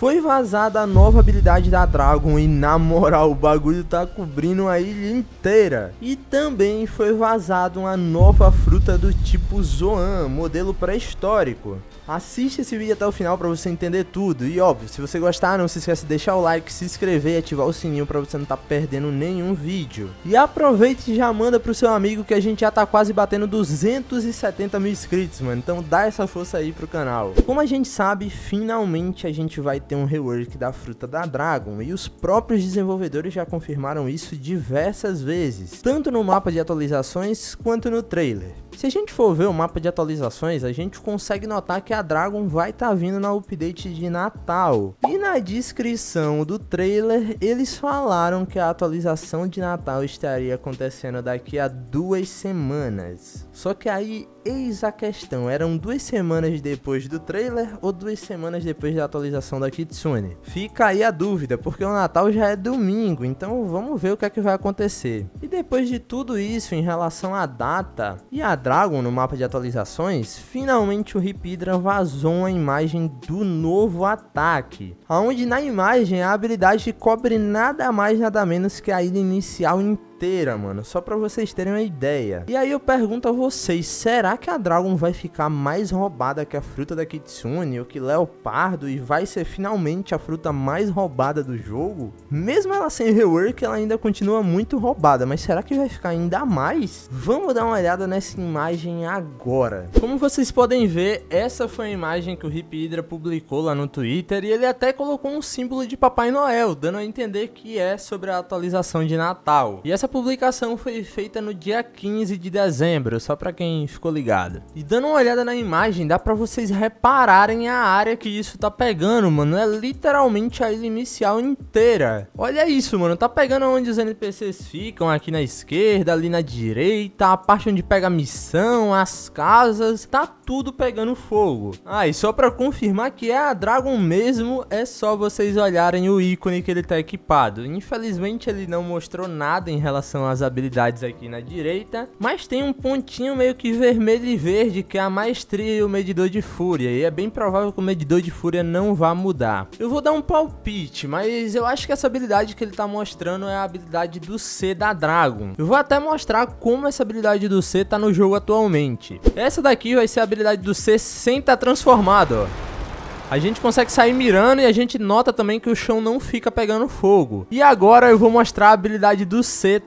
Foi vazada a nova habilidade da Dragon e na moral o bagulho tá cobrindo a ilha inteira. E também foi vazada uma nova fruta do tipo Zoan, modelo pré-histórico. Assista esse vídeo até o final para você entender tudo. E óbvio, se você gostar, não se esqueça de deixar o like, se inscrever e ativar o sininho para você não estar tá perdendo nenhum vídeo. E aproveite e já manda pro seu amigo que a gente já tá quase batendo 270 mil inscritos, mano. Então dá essa força aí pro canal. Como a gente sabe, finalmente a gente vai ter um rework da fruta da Dragon. E os próprios desenvolvedores já confirmaram isso diversas vezes. Tanto no mapa de atualizações, quanto no trailer. Se a gente for ver o mapa de atualizações, a gente consegue notar que a Dragon vai estar tá vindo na update de Natal. E na descrição do trailer, eles falaram que a atualização de Natal estaria acontecendo daqui a duas semanas. Só que aí, eis a questão, eram duas semanas depois do trailer ou duas semanas depois da atualização da Kitsune? Fica aí a dúvida, porque o Natal já é domingo, então vamos ver o que é que vai acontecer. E depois de tudo isso em relação à data e a Dragon no mapa de atualizações, finalmente o Ripidra vazou a imagem do novo ataque, onde na imagem a habilidade cobre nada mais nada menos que a ilha inicial em inteira, mano. Só pra vocês terem uma ideia. E aí eu pergunto a vocês, será que a Dragon vai ficar mais roubada que a fruta da Kitsune ou que Leopardo e vai ser finalmente a fruta mais roubada do jogo? Mesmo ela sem rework, ela ainda continua muito roubada, mas será que vai ficar ainda mais? Vamos dar uma olhada nessa imagem agora. Como vocês podem ver, essa foi a imagem que o Rip Hydra publicou lá no Twitter e ele até colocou um símbolo de Papai Noel, dando a entender que é sobre a atualização de Natal. E essa publicação foi feita no dia 15 de dezembro, só para quem ficou ligado. E dando uma olhada na imagem, dá para vocês repararem a área que isso tá pegando, mano. É literalmente a ilha inicial inteira. Olha isso, mano. Tá pegando onde os NPCs ficam, aqui na esquerda, ali na direita, a parte onde pega a missão, as casas. Tá tudo pegando fogo. Ah, e só para confirmar que é a Dragon mesmo, é só vocês olharem o ícone que ele tá equipado. Infelizmente ele não mostrou nada em relação relação às habilidades aqui na direita, mas tem um pontinho meio que vermelho e verde que é a maestria e o medidor de fúria, e é bem provável que o medidor de fúria não vá mudar. Eu vou dar um palpite, mas eu acho que essa habilidade que ele tá mostrando é a habilidade do C da Dragon. Eu vou até mostrar como essa habilidade do C tá no jogo atualmente. Essa daqui vai ser a habilidade do C sem tá transformado, ó. A gente consegue sair mirando e a gente nota também que o chão não fica pegando fogo. E agora eu vou mostrar a habilidade do C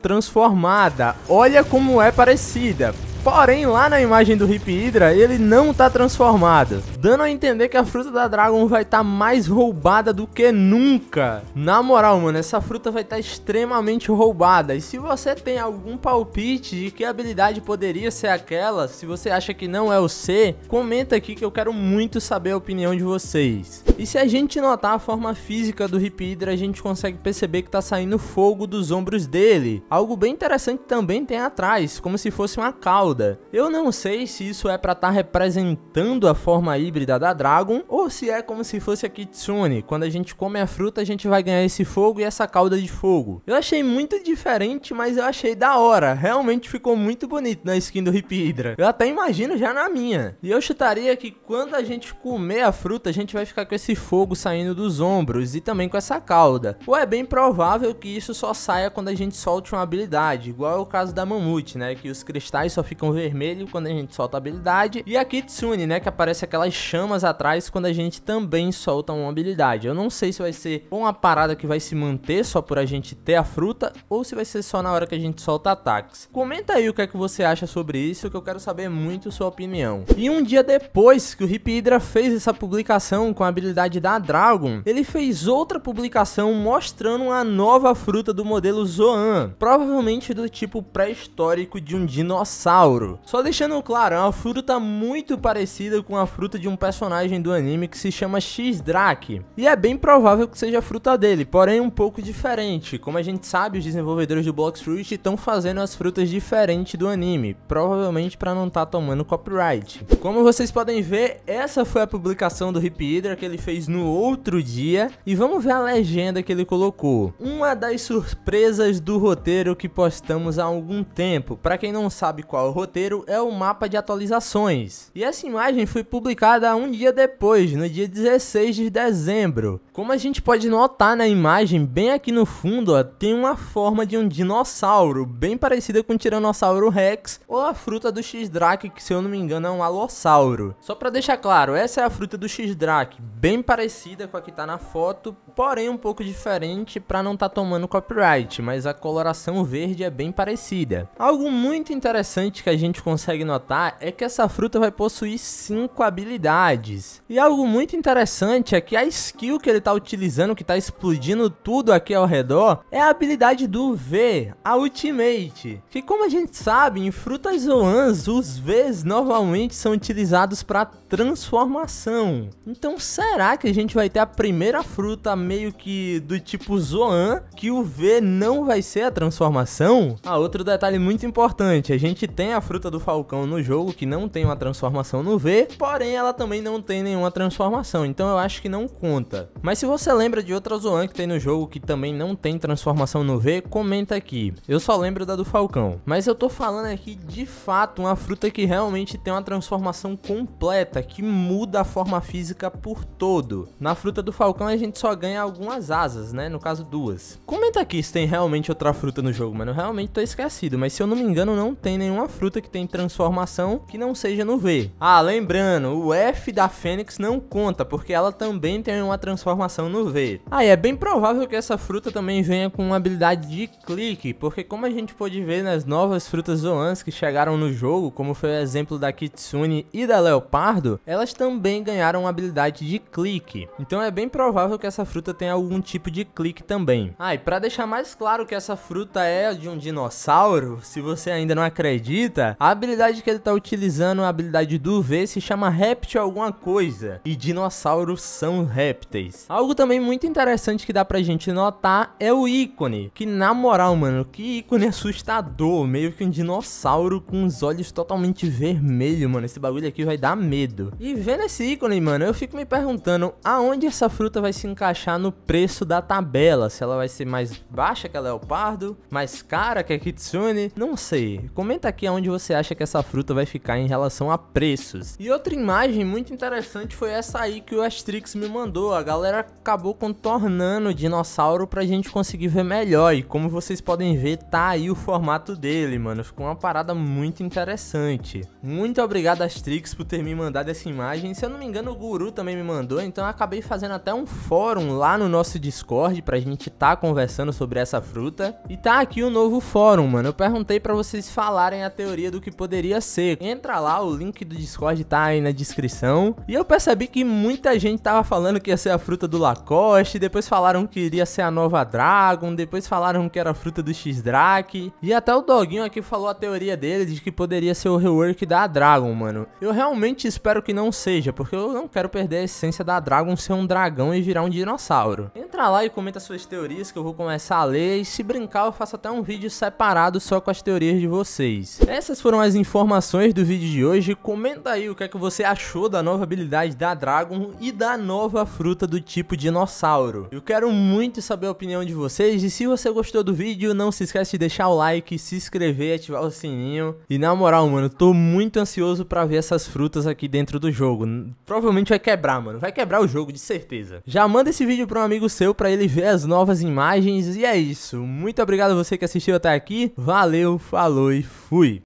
transformada. Olha como é parecida. Porém, lá na imagem do Hip Hydra, ele não tá transformado, dando a entender que a fruta da Dragon vai estar tá mais roubada do que nunca. Na moral, mano, essa fruta vai estar tá extremamente roubada. E se você tem algum palpite de que habilidade poderia ser aquela, se você acha que não é o C, comenta aqui que eu quero muito saber a opinião de vocês. E se a gente notar a forma física do Hip Hydra, a gente consegue perceber que tá saindo fogo dos ombros dele. Algo bem interessante também tem atrás, como se fosse uma cauda. Eu não sei se isso é para estar tá representando a forma híbrida da Dragon ou se é como se fosse a Kitsune. Quando a gente come a fruta, a gente vai ganhar esse fogo e essa cauda de fogo. Eu achei muito diferente, mas eu achei da hora. Realmente ficou muito bonito na skin do Hip Hydra. Eu até imagino já na minha. E eu chutaria que quando a gente comer a fruta, a gente vai ficar com esse fogo saindo dos ombros e também com essa cauda. Ou é bem provável que isso só saia quando a gente solte uma habilidade, igual é o caso da Mamute, né? Que os cristais só ficam botão vermelho quando a gente solta a habilidade. E a Kitsune, né? Que aparece aquelas chamas atrás quando a gente também solta uma habilidade. Eu não sei se vai ser uma parada que vai se manter só por a gente ter a fruta ou se vai ser só na hora que a gente solta ataques. Comenta aí o que é que você acha sobre isso, que eu quero saber muito sua opinião. E um dia depois que o Hip Hydra fez essa publicação com a habilidade da Dragon, ele fez outra publicação mostrando uma nova fruta do modelo Zoan, provavelmente do tipo pré-histórico de um dinossauro. Só deixando claro, é uma fruta muito parecida com a fruta de um personagem do anime que se chama X-Drake, e é bem provável que seja a fruta dele, porém um pouco diferente. Como a gente sabe, os desenvolvedores do Box Fruit estão fazendo as frutas diferentes do anime, provavelmente para não estar tá tomando copyright. Como vocês podem ver, essa foi a publicação do Hip Hydra que ele fez no outro dia, e vamos ver a legenda que ele colocou. Uma das surpresas do roteiro que postamos há algum tempo. Para quem não sabe qual é o roteiro é o mapa de atualizações. E essa imagem foi publicada um dia depois, no dia 16 de dezembro. Como a gente pode notar na imagem, bem aqui no fundo, ó, tem uma forma de um dinossauro, bem parecida com o Tiranossauro Rex, ou a fruta do X-Drake, que se eu não me engano é um alossauro. Só para deixar claro, essa é a fruta do X-Drake, bem parecida com a que tá na foto, porém um pouco diferente para não tá tomando copyright, mas a coloração verde é bem parecida. Algo muito interessante que a gente consegue notar é que essa fruta vai possuir 5 habilidades. E algo muito interessante é que a skill que ele está utilizando, que está explodindo tudo aqui ao redor, é a habilidade do V, a Ultimate. Que como a gente sabe, em frutas zoans, os Vs normalmente são utilizados para transformação. Então será que a gente vai ter a primeira fruta meio que do tipo Zoan, que o V não vai ser a transformação? Ah, outro detalhe muito importante, a gente tem a fruta do Falcão no jogo que não tem uma transformação no V, porém ela também não tem nenhuma transformação, então eu acho que não conta. Mas se você lembra de outra Zoan que tem no jogo que também não tem transformação no V, comenta aqui. Eu só lembro da do Falcão. Mas eu tô falando aqui de fato uma fruta que realmente tem uma transformação completa, que muda a forma física por todo. Na fruta do falcão a gente só ganha algumas asas, né? No caso, duas. Comenta aqui se tem realmente outra fruta no jogo, mano. Eu realmente tô esquecido, mas se eu não me engano, não tem nenhuma fruta que tem transformação que não seja no V. Ah, lembrando, o F da Fênix não conta, porque ela também tem uma transformação no V. Ah, e é bem provável que essa fruta também venha com uma habilidade de clique, porque como a gente pôde ver nas novas frutas Zoans que chegaram no jogo, como foi o exemplo da Kitsune e da Leopardo, elas também ganharam a habilidade de clique. Então é bem provável que essa fruta tenha algum tipo de clique também. Ah, e pra deixar mais claro que essa fruta é de um dinossauro, se você ainda não acredita, a habilidade que ele tá utilizando, a habilidade do V, se chama Reptil alguma coisa. E dinossauros são répteis. Algo também muito interessante que dá pra gente notar é o ícone. Que na moral, mano, que ícone assustador. Meio que um dinossauro com os olhos totalmente vermelhos, mano. Esse bagulho aqui vai dar medo doido. E vendo esse ícone, mano, eu fico me perguntando aonde essa fruta vai se encaixar no preço da tabela. Se ela vai ser mais baixa que a leopardo, mais cara que a kitsune, não sei. Comenta aqui aonde você acha que essa fruta vai ficar em relação a preços. E outra imagem muito interessante foi essa aí que o Astrix me mandou. A galera acabou contornando o dinossauro pra gente conseguir ver melhor. E como vocês podem ver, tá aí o formato dele, mano. Ficou uma parada muito interessante. Muito obrigado, Astrix, por ter me mandado dessa essa imagem. Se eu não me engano, o Guru também me mandou, então eu acabei fazendo até um fórum lá no nosso Discord pra gente tá conversando sobre essa fruta. E tá aqui o um novo fórum, mano. Eu perguntei para vocês falarem a teoria do que poderia ser. Entra lá, o link do Discord tá aí na descrição. E eu percebi que muita gente tava falando que ia ser a fruta do Lacoste, depois falaram que iria ser a nova Dragon, depois falaram que era a fruta do X-Drake. E até o Doguinho aqui falou a teoria dele de que poderia ser o rework da Dragon, mano. Eu realmente espero espero que não seja, porque eu não quero perder a essência da Dragon ser um dragão e virar um dinossauro. Entra lá e comenta suas teorias que eu vou começar a ler e se brincar eu faço até um vídeo separado só com as teorias de vocês. Essas foram as informações do vídeo de hoje, comenta aí o que é que você achou da nova habilidade da Dragon e da nova fruta do tipo dinossauro. Eu quero muito saber a opinião de vocês e se você gostou do vídeo, não se esquece de deixar o like, se inscrever, ativar o sininho. E na moral, mano, tô muito ansioso pra ver essas frutas aqui dentro dentro do jogo. Provavelmente vai quebrar, mano. Vai quebrar o jogo, de certeza. Já manda esse vídeo para um amigo seu para ele ver as novas imagens. E é isso. Muito obrigado a você que assistiu até aqui. Valeu, falou e fui.